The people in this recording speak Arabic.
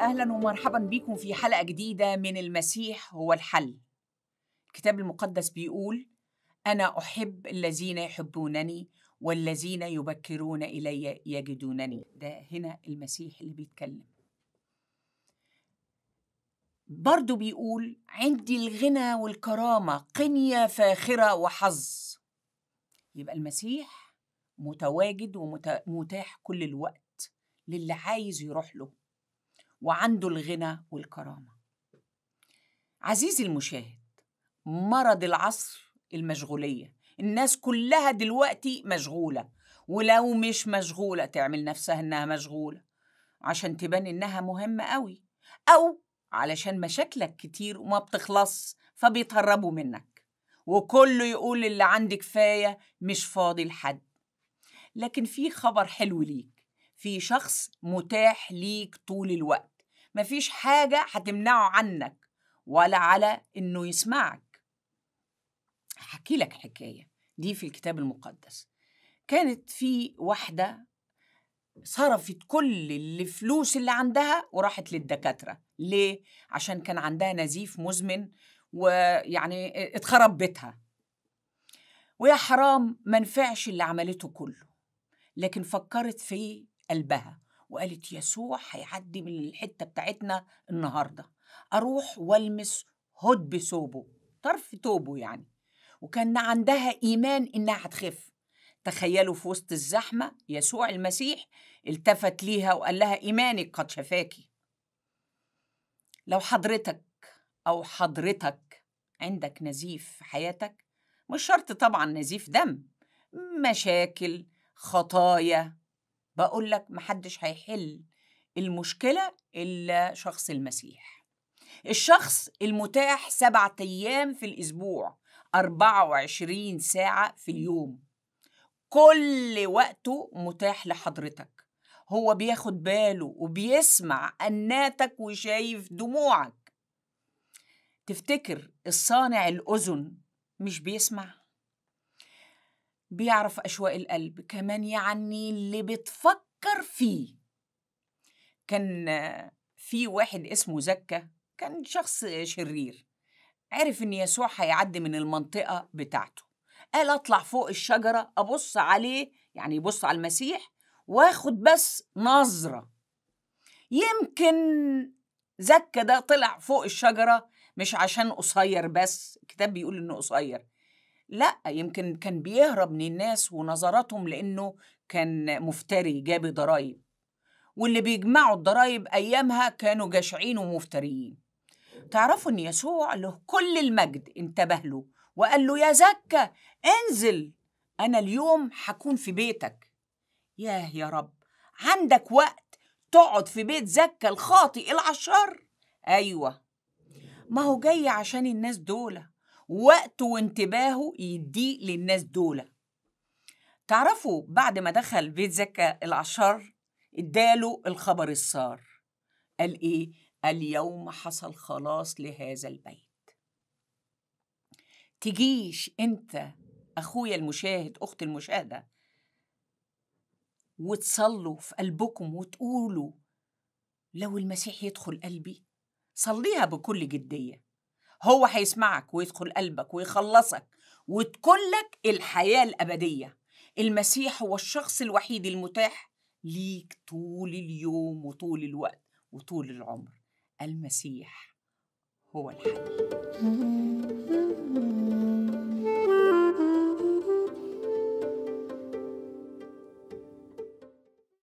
اهلا ومرحبا بكم في حلقه جديده من المسيح هو الحل. الكتاب المقدس بيقول: انا احب الذين يحبونني والذين يبكرون الي يجدونني. ده هنا المسيح اللي بيتكلم. برضه بيقول عندي الغنى والكرامه قنيه فاخره وحظ. يبقى المسيح متواجد ومتاح كل الوقت للي عايز يروح له وعنده الغنى والكرامة عزيزي المشاهد مرض العصر المشغولية الناس كلها دلوقتي مشغولة ولو مش مشغولة تعمل نفسها إنها مشغولة عشان تبان إنها مهمة قوي أو علشان مشاكلك كتير وما بتخلص فبيتهربوا منك وكله يقول اللي عندي كفاية مش فاضي لحد لكن في خبر حلو ليك في شخص متاح ليك طول الوقت مفيش حاجة هتمنعه عنك ولا على إنه يسمعك هحكي لك حكاية دي في الكتاب المقدس كانت في واحدة صرفت كل الفلوس اللي عندها وراحت للدكاترة ليه؟ عشان كان عندها نزيف مزمن ويعني اتخرب بيتها ويا حرام ما نفعش اللي عملته كله لكن فكرت في قلبها وقالت يسوع هيعدي من الحته بتاعتنا النهارده اروح والمس هد بثوبه طرف ثوبه يعني وكان عندها ايمان انها هتخف تخيلوا في وسط الزحمه يسوع المسيح التفت ليها وقال لها ايمانك قد شفاكي لو حضرتك او حضرتك عندك نزيف في حياتك مش شرط طبعا نزيف دم مشاكل خطايا بقول لك محدش هيحل المشكلة إلا شخص المسيح الشخص المتاح سبعة أيام في الأسبوع 24 ساعة في اليوم كل وقته متاح لحضرتك هو بياخد باله وبيسمع أناتك وشايف دموعك تفتكر الصانع الأذن مش بيسمع بيعرف أشواق القلب كمان يعني اللي بتفكر فيه كان في واحد اسمه زكا كان شخص شرير عرف إن يسوع هيعدي من المنطقة بتاعته قال أطلع فوق الشجرة أبص عليه يعني يبص على المسيح واخد بس نظرة يمكن زكا ده طلع فوق الشجرة مش عشان قصير بس الكتاب بيقول إنه قصير لا يمكن كان بيهرب من الناس ونظراتهم لأنه كان مفتري جاب ضرايب واللي بيجمعوا الضرايب أيامها كانوا جشعين ومفتريين تعرفوا أن يسوع له كل المجد انتبه له وقال له يا زكا انزل أنا اليوم هكون في بيتك ياه يا رب عندك وقت تقعد في بيت زكا الخاطئ العشر أيوة ما هو جاي عشان الناس دوله وقته وانتباهه يديه للناس دول تعرفوا بعد ما دخل بيت زكا العشر اداله الخبر السار قال ايه اليوم حصل خلاص لهذا البيت تجيش انت اخويا المشاهد اخت المشاهده وتصلوا في قلبكم وتقولوا لو المسيح يدخل قلبي صليها بكل جديه هو هيسمعك ويدخل قلبك ويخلصك وتكون لك الحياة الأبدية المسيح هو الشخص الوحيد المتاح ليك طول اليوم وطول الوقت وطول العمر المسيح هو الحل